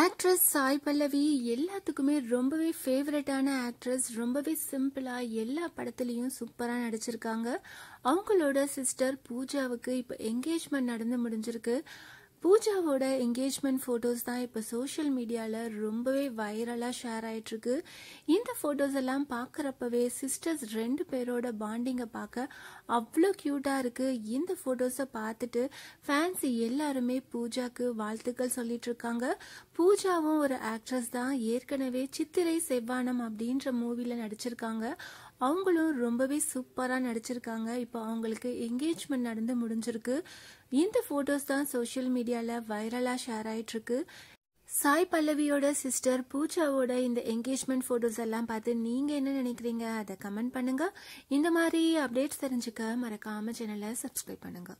actress Sai பல்லவி எல்லாத்துக்குமே ரொம்பவே ஃபேவரட்டான ஆக்ட்ரஸ் ரொம்பவே சிம்பிளாக எல்லா படத்துலேயும் சூப்பராக நடிச்சிருக்காங்க அவங்களோட சிஸ்டர் பூஜாவுக்கு இப்போ என்கேஜ்மெண்ட் நடந்து முடிஞ்சிருக்கு பூஜாவோட என்கேஜ்மெண்ட் ஃபோட்டோஸ் தான் இப்போ சோஷியல் மீடியாவில் ரொம்பவே வைரலாக ஷேர் ஆகிட்டுருக்கு இந்த ஃபோட்டோஸ் எல்லாம் பார்க்குறப்பவே சிஸ்டர்ஸ் ரெண்டு பேரோட பாண்டிங்கை பார்க்க அவ்வளோ க்யூட்டாக இருக்குது இந்த ஃபோட்டோஸை பார்த்துட்டு ஃபேன்ஸ் எல்லாருமே பூஜாக்கு வாழ்த்துக்கள் சொல்லிட்டு இருக்காங்க பூஜாவும் ஒரு ஆக்ட்ரஸ் தான் ஏற்கனவே சித்திரை செவ்வானம் அப்படின்ற மூவியில் நடிச்சிருக்காங்க அவங்களும் ரொம்பவே சூப்பராக நடிச்சிருக்காங்க இப்போ அவங்களுக்கு என்கேஜ்மெண்ட் நடந்து முடிஞ்சிருக்கு இந்த ஃபோட்டோஸ் தான் சோஷியல் மீடியா மீடியால வைரலா ஷேர் இருக்கு சாய் பல்லவியோட சிஸ்டர் பூஜாவோட இந்த என்கேஜ்மெண்ட் ஃபோட்டோஸ் எல்லாம் பார்த்து நீங்கள் என்ன நினைக்கிறீங்க அதை கமெண்ட் பண்ணுங்க இந்த மாதிரி அப்டேட்ஸ் தெரிஞ்சுக்க மறக்காமல் சேனல சப்ஸ்கிரைப் பண்ணுங்க